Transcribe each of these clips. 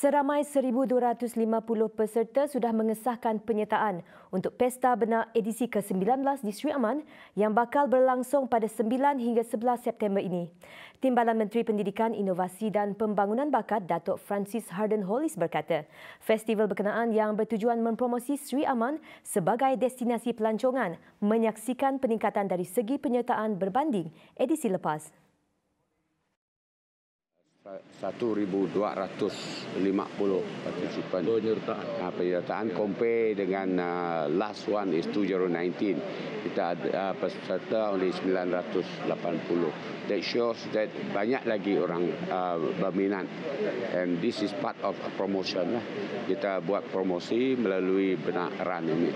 Seramai 1,250 peserta sudah mengesahkan penyertaan untuk Pesta Benar edisi ke-19 di Sri Aman yang bakal berlangsung pada 9 hingga 11 September ini. Timbalan Menteri Pendidikan, Inovasi dan Pembangunan Bakat Datuk Francis Harden Hollis berkata, festival berkenaan yang bertujuan mempromosi Sri Aman sebagai destinasi pelancongan menyaksikan peningkatan dari segi penyertaan berbanding edisi lepas. 1,250 partisipan penyertaan. Ha, penyertaan ya. compare dengan uh, last one is 2019 kita ada uh, peserta only 980 that shows that banyak lagi orang uh, berminat and this is part of a promotion lah. kita buat promosi melalui benak run ini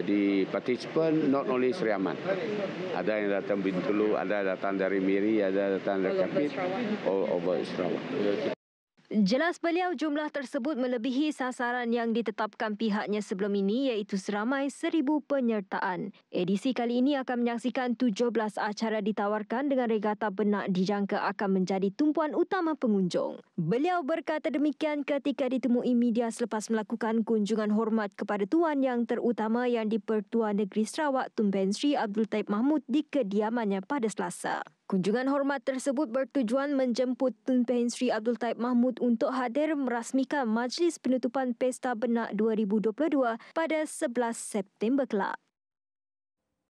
jadi participant not only Seri Aman ada yang datang Bintulu ada datang dari Miri ada datang dari Kapit all over Sarawak. Jelas beliau jumlah tersebut melebihi sasaran yang ditetapkan pihaknya sebelum ini iaitu seramai seribu penyertaan. Edisi kali ini akan menyaksikan 17 acara ditawarkan dengan regata benak dijangka akan menjadi tumpuan utama pengunjung. Beliau berkata demikian ketika ditemui media selepas melakukan kunjungan hormat kepada tuan yang terutama yang di Pertua Negeri Sarawak Tun Sri Abdul Taib Mahmud di kediamannya pada Selasa. Kunjungan hormat tersebut bertujuan menjemput Tun Pahin Sri Abdul Taib Mahmud untuk hadir merasmikan Majlis Penutupan Pesta Benak 2022 pada 11 September kelak.